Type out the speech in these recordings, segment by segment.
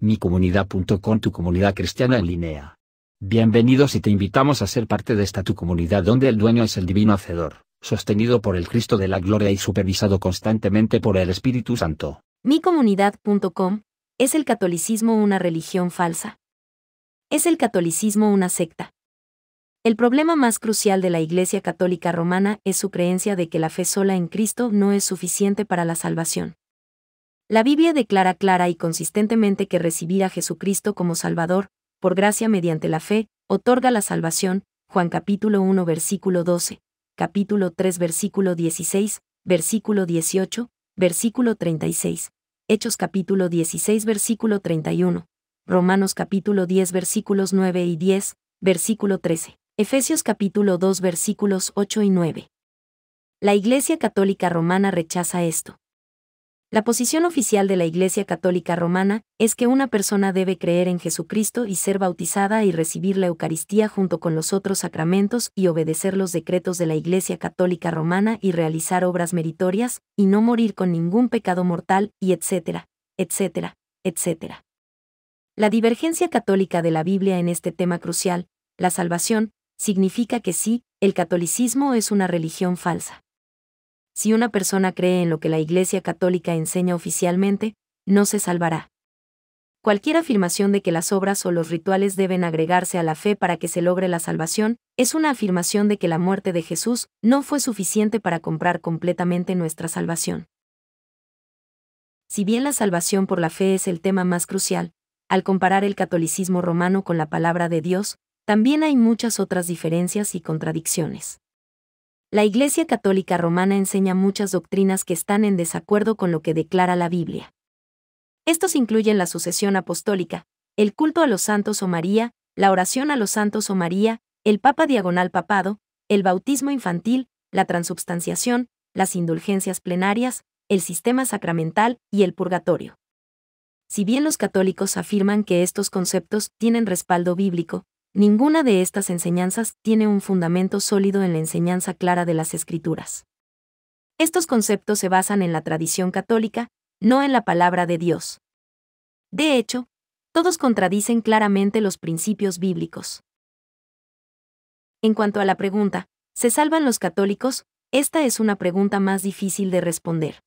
micomunidad.com tu comunidad cristiana en línea. Bienvenidos y te invitamos a ser parte de esta tu comunidad donde el dueño es el divino hacedor, sostenido por el Cristo de la gloria y supervisado constantemente por el Espíritu Santo. Micomunidad.com ¿Es el catolicismo una religión falsa? ¿Es el catolicismo una secta? El problema más crucial de la Iglesia Católica Romana es su creencia de que la fe sola en Cristo no es suficiente para la salvación. La Biblia declara clara y consistentemente que recibir a Jesucristo como Salvador, por gracia mediante la fe, otorga la salvación, Juan capítulo 1 versículo 12, capítulo 3 versículo 16, versículo 18, versículo 36, Hechos capítulo 16 versículo 31, Romanos capítulo 10 versículos 9 y 10, versículo 13, Efesios capítulo 2 versículos 8 y 9. La Iglesia Católica Romana rechaza esto. La posición oficial de la Iglesia Católica Romana es que una persona debe creer en Jesucristo y ser bautizada y recibir la Eucaristía junto con los otros sacramentos y obedecer los decretos de la Iglesia Católica Romana y realizar obras meritorias, y no morir con ningún pecado mortal, y etcétera, etcétera, etcétera. La divergencia católica de la Biblia en este tema crucial, la salvación, significa que sí, el catolicismo es una religión falsa si una persona cree en lo que la Iglesia Católica enseña oficialmente, no se salvará. Cualquier afirmación de que las obras o los rituales deben agregarse a la fe para que se logre la salvación, es una afirmación de que la muerte de Jesús no fue suficiente para comprar completamente nuestra salvación. Si bien la salvación por la fe es el tema más crucial, al comparar el catolicismo romano con la palabra de Dios, también hay muchas otras diferencias y contradicciones. La Iglesia Católica Romana enseña muchas doctrinas que están en desacuerdo con lo que declara la Biblia. Estos incluyen la sucesión apostólica, el culto a los santos o María, la oración a los santos o María, el Papa diagonal papado, el bautismo infantil, la transubstanciación, las indulgencias plenarias, el sistema sacramental y el purgatorio. Si bien los católicos afirman que estos conceptos tienen respaldo bíblico, Ninguna de estas enseñanzas tiene un fundamento sólido en la enseñanza clara de las Escrituras. Estos conceptos se basan en la tradición católica, no en la palabra de Dios. De hecho, todos contradicen claramente los principios bíblicos. En cuanto a la pregunta, ¿se salvan los católicos? Esta es una pregunta más difícil de responder.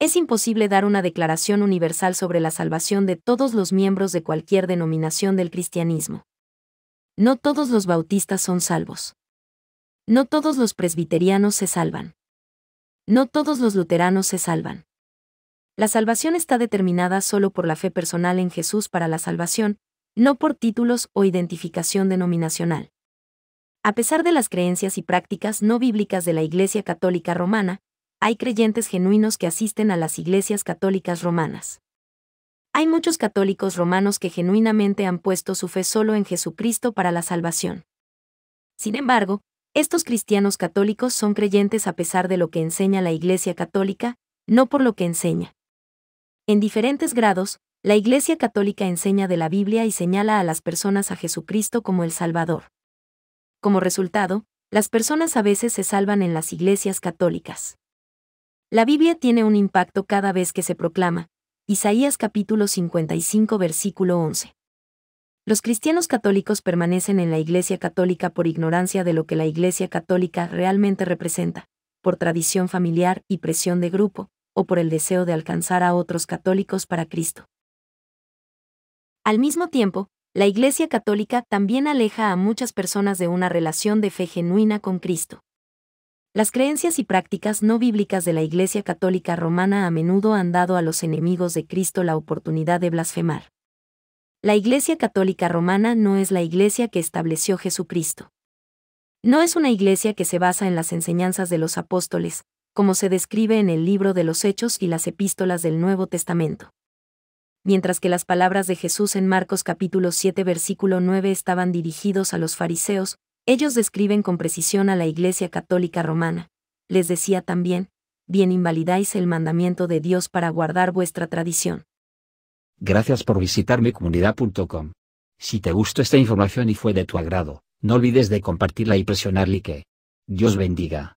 Es imposible dar una declaración universal sobre la salvación de todos los miembros de cualquier denominación del cristianismo. No todos los bautistas son salvos. No todos los presbiterianos se salvan. No todos los luteranos se salvan. La salvación está determinada solo por la fe personal en Jesús para la salvación, no por títulos o identificación denominacional. A pesar de las creencias y prácticas no bíblicas de la Iglesia Católica Romana, hay creyentes genuinos que asisten a las iglesias católicas romanas. Hay muchos católicos romanos que genuinamente han puesto su fe solo en Jesucristo para la salvación. Sin embargo, estos cristianos católicos son creyentes a pesar de lo que enseña la Iglesia católica, no por lo que enseña. En diferentes grados, la Iglesia católica enseña de la Biblia y señala a las personas a Jesucristo como el Salvador. Como resultado, las personas a veces se salvan en las iglesias católicas. La Biblia tiene un impacto cada vez que se proclama, Isaías capítulo 55 versículo 11. Los cristianos católicos permanecen en la Iglesia católica por ignorancia de lo que la Iglesia católica realmente representa, por tradición familiar y presión de grupo, o por el deseo de alcanzar a otros católicos para Cristo. Al mismo tiempo, la Iglesia católica también aleja a muchas personas de una relación de fe genuina con Cristo. Las creencias y prácticas no bíblicas de la Iglesia Católica Romana a menudo han dado a los enemigos de Cristo la oportunidad de blasfemar. La Iglesia Católica Romana no es la Iglesia que estableció Jesucristo. No es una Iglesia que se basa en las enseñanzas de los apóstoles, como se describe en el libro de los Hechos y las epístolas del Nuevo Testamento. Mientras que las palabras de Jesús en Marcos capítulo 7 versículo 9 estaban dirigidos a los fariseos, ellos describen con precisión a la Iglesia Católica Romana. Les decía también, bien invalidáis el mandamiento de Dios para guardar vuestra tradición. Gracias por visitar mi comunidad.com. Si te gustó esta información y fue de tu agrado, no olvides de compartirla y presionar like. Dios bendiga.